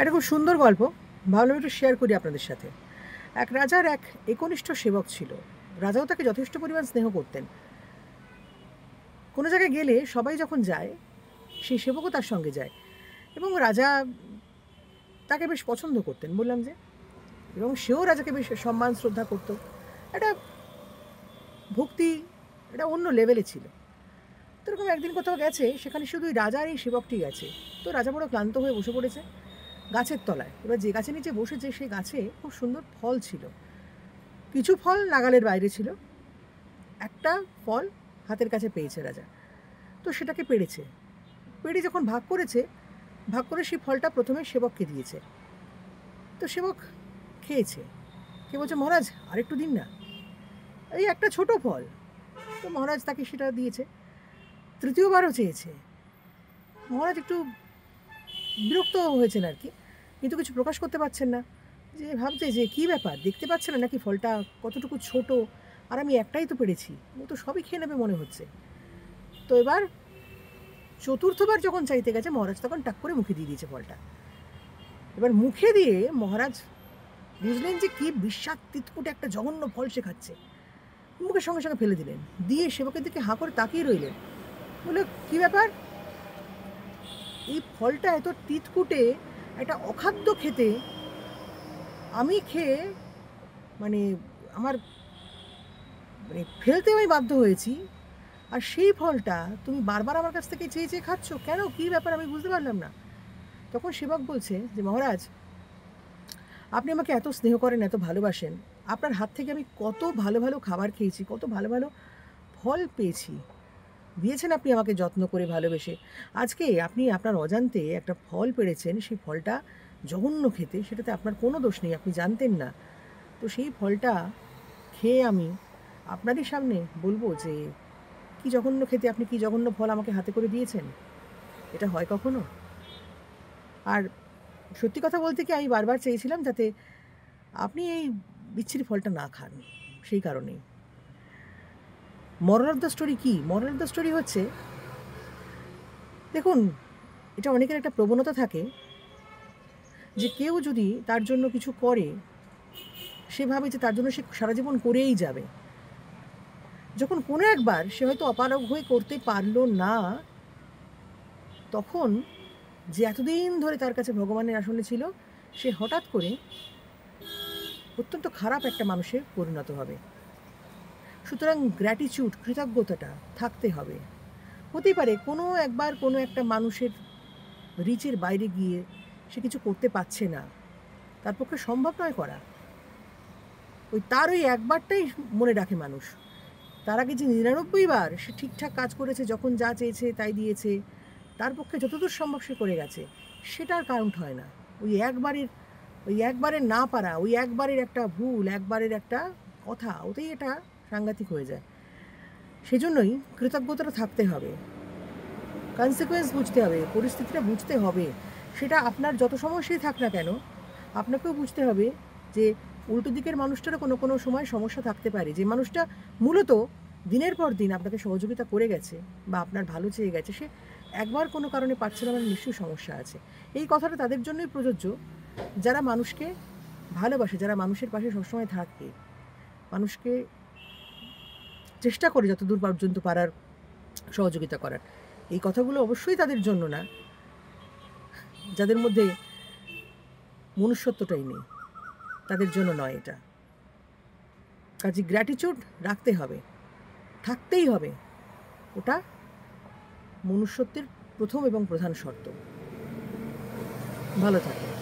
একটা খুব সুন্দর গল্প ভাবলাম একটু শেয়ার করি আপনাদের সাথে এক রাজার এক একনিষ্ঠ সেবক ছিল রাজাও তাকে যথেষ্ট পরিমাণ স্নেহ করতেন কোনো জায়গায় গেলে সবাই যখন যায় সেই সেবকও তার সঙ্গে যায় এবং রাজা তাকে বেশ পছন্দ করতেন বললাম যে এবং সেও রাজাকে বেশ সম্মান শ্রদ্ধা করত একটা ভক্তি এটা অন্য লেভেলে ছিল তো এরকম একদিন কোথাও গেছে সেখানে শুধুই রাজার এই সেবকটি গেছে তো রাজা বড় ক্লান্ত হয়ে বসে পড়েছে গাছের তলায় এবার যে গাছের নিচে বসেছে সেই গাছে খুব সুন্দর ফল ছিল কিছু ফল নাগালের বাইরে ছিল একটা ফল হাতের কাছে পেয়েছে রাজা তো সেটাকে পেড়েছে পেড়ে যখন ভাগ করেছে ভাগ করে সেই ফলটা প্রথমে সেবককে দিয়েছে তো সেবক খেয়েছে কে বলছে মহারাজ আরেকটু দিন না এই একটা ছোট ফল তো মহারাজ তাকে সেটা দিয়েছে তৃতীয়বারও চেয়েছে মহারাজ একটু বিরক্ত হয়েছেন আর কি কিন্তু কিছু প্রকাশ করতে পারছেন না যে ভাবছে যে কী ব্যাপার দেখতে পাচ্ছে না নাকি ফলটা কতটুকু ছোট আর আমি একটাই তো পেরেছি ও তো সবই খেয়ে নেবে মনে হচ্ছে তো এবার চতুর্থবার যখন চাইতে গেছে মহারাজ তখন টাক করে মুখে দিয়ে দিয়েছে ফলটা এবার মুখে দিয়ে মহারাজ বুঝলেন যে কী বিশ্বাস তিতকুটে একটা জঘন্য ফল সে খাচ্ছে মুখের সঙ্গে সঙ্গে ফেলে দিলেন দিয়ে সেবকের দিকে হাঁ করে তাকিয়ে রইলেন বলে কী ব্যাপার এই ফলটা এত তিতকুটে একটা অখাদ্য খেতে আমি খেয়ে মানে আমার মানে ফেলতে আমি বাধ্য হয়েছি আর সেই ফলটা তুমি বারবার আমার কাছ থেকে চেয়ে চেয়ে খাচ্ছ কেন কী ব্যাপার আমি বুঝতে পারলাম না তখন সেবক বলছে যে মহারাজ আপনি আমাকে এত স্নেহ করেন এত ভালোবাসেন আপনার হাত থেকে আমি কত ভালো ভালো খাবার খেয়েছি কত ভালো ভালো ফল পেয়েছি দিয়েছেন আপনি আমাকে যত্ন করে ভালোবেসে আজকে আপনি আপনার অজান্তে একটা ফল পেড়েছেন সেই ফলটা জঘন্য খেতে সেটাতে আপনার কোনো দোষ নেই আপনি জানতেন না তো সেই ফলটা খেয়ে আমি আপনারই সামনে বলবো যে কি জঘন্য খেতে আপনি কি জঘন্য ফল আমাকে হাতে করে দিয়েছেন এটা হয় কখনো আর সত্যি কথা বলতে কি আমি বারবার চেয়েছিলাম যাতে আপনি এই বিচ্ছিরি ফলটা না খান সেই কারণেই মরাল অফ দ্য স্টোরি কী মরাল অফ দ্য স্টোরি হচ্ছে দেখুন এটা অনেকের একটা প্রবণতা থাকে যে কেউ যদি তার জন্য কিছু করে সে ভাবে যে তার জন্য সে সারা জীবন করেই যাবে যখন কোনো একবার সে হয়তো অপারগ হয়ে করতে পারল না তখন যে এতদিন ধরে তার কাছে ভগবানের আসনে ছিল সে হঠাৎ করে অত্যন্ত খারাপ একটা মানুষে পরিণত হবে সুতরাং গ্র্যাটিচিউড কৃতজ্ঞতাটা থাকতে হবে হতে পারে কোনো একবার কোনো একটা মানুষের রিচের বাইরে গিয়ে সে কিছু করতে পারছে না তার পক্ষে সম্ভব নয় করা ওই তার ওই একবারটাই মনে রাখে মানুষ তার আগে যে নিরানব্বই বার সে ঠিকঠাক কাজ করেছে যখন যা চেয়েছে তাই দিয়েছে তার পক্ষে যতদূর সম্ভব সে করে গেছে সেটার কাউন্ট হয় না ওই একবারের ওই একবারের না পারা ওই একবারের একটা ভুল একবারের একটা কথা ওতেই এটা সাংঘাতিক হয়ে যায় সেজন্যই কৃতজ্ঞতা থাকতে হবে কনসিকোয়েন্স বুঝতে হবে পরিস্থিতিটা বুঝতে হবে সেটা আপনার যত সমস্যাই থাক না কেন আপনাকেও বুঝতে হবে যে উল্টো দিকের মানুষটারও কোনো কোনো সময় সমস্যা থাকতে পারে যে মানুষটা মূলত দিনের পর দিন আপনাকে সহযোগিতা করে গেছে বা আপনার ভালো চেয়ে গেছে সে একবার কোনো কারণে পারছে না মানে নিশ্চয়ই সমস্যা আছে এই কথাটা তাদের জন্যই প্রযোজ্য যারা মানুষকে ভালোবাসে যারা মানুষের পাশে সবসময় থাকে মানুষকে চেষ্টা করি যতদূর পর্যন্ত পারার সহযোগিতা করার এই কথাগুলো অবশ্যই তাদের জন্য না যাদের মধ্যে মনুষ্যত্বটাই নেই তাদের জন্য নয় এটা কাজে গ্র্যাটিচিউড রাখতে হবে থাকতেই হবে ওটা মনুষ্যত্বের প্রথম এবং প্রধান শর্ত ভালো থাকে